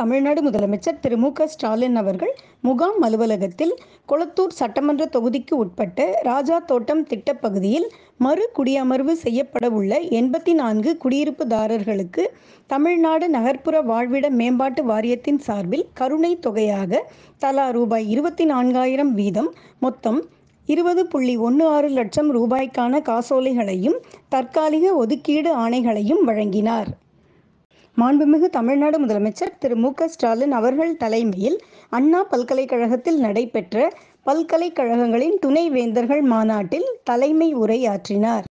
தமிழ்நாடு முதலமைச்சர் திரு மு ஸ்டாலின் அவர்கள் முகாம் அலுவலகத்தில் கொளத்தூர் சட்டமன்ற தொகுதிக்கு உட்பட்ட ராஜா தோட்டம் திட்டப்பகுதியில் மறு குடியமர்வு செய்யப்பட உள்ள எண்பத்தி நான்கு குடியிருப்புதாரர்களுக்கு தமிழ்நாடு நகர்ப்புற வாழ்விட மேம்பாட்டு வாரியத்தின் சார்பில் கருணை தொகையாக தலா ரூபாய் இருபத்தி நான்காயிரம் வீதம் மொத்தம் இருபது புள்ளி ஒன்று ஆறு லட்சம் ரூபாய்க்கான காசோலைகளையும் தற்காலிக ஒதுக்கீடு ஆணைகளையும் வழங்கினார் மாண்புமிகு தமிழ்நாடு முதலமைச்சர் திரு மு ஸ்டாலின் அவர்கள் தலைமையில் அண்ணா பல்கலைக்கழகத்தில் நடைபெற்ற பல்கலைக்கழகங்களின் துணை வேந்தர்கள் மாநாட்டில் தலைமை உரையாற்றினார்